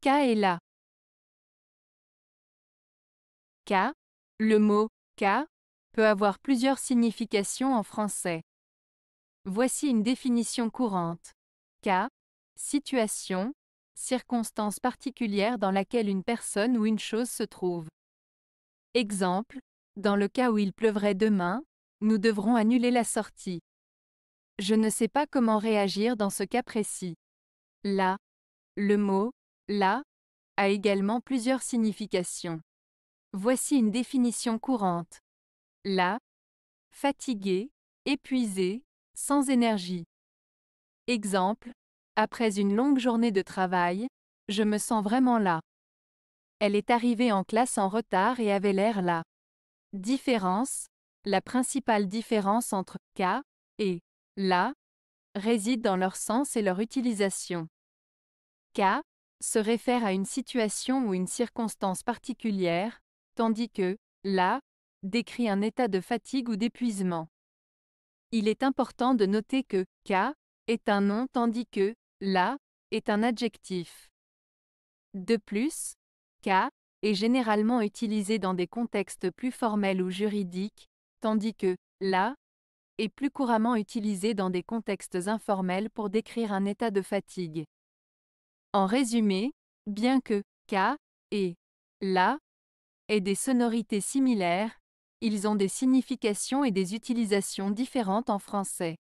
K est là. K, le mot K peut avoir plusieurs significations en français. Voici une définition courante. K, situation, circonstance particulière dans laquelle une personne ou une chose se trouve. Exemple, dans le cas où il pleuvrait demain, nous devrons annuler la sortie. Je ne sais pas comment réagir dans ce cas précis. Là, le mot la a également plusieurs significations. Voici une définition courante. La fatigué, épuisé, sans énergie. Exemple, après une longue journée de travail, je me sens vraiment là. Elle est arrivée en classe en retard et avait l'air là. Différence, la principale différence entre K et la réside dans leur sens et leur utilisation. K se réfère à une situation ou une circonstance particulière, tandis que la décrit un état de fatigue ou d'épuisement. Il est important de noter que ka est un nom tandis que la est un adjectif. De plus, ka est généralement utilisé dans des contextes plus formels ou juridiques, tandis que la est plus couramment utilisé dans des contextes informels pour décrire un état de fatigue. En résumé, bien que K et La aient des sonorités similaires, ils ont des significations et des utilisations différentes en français.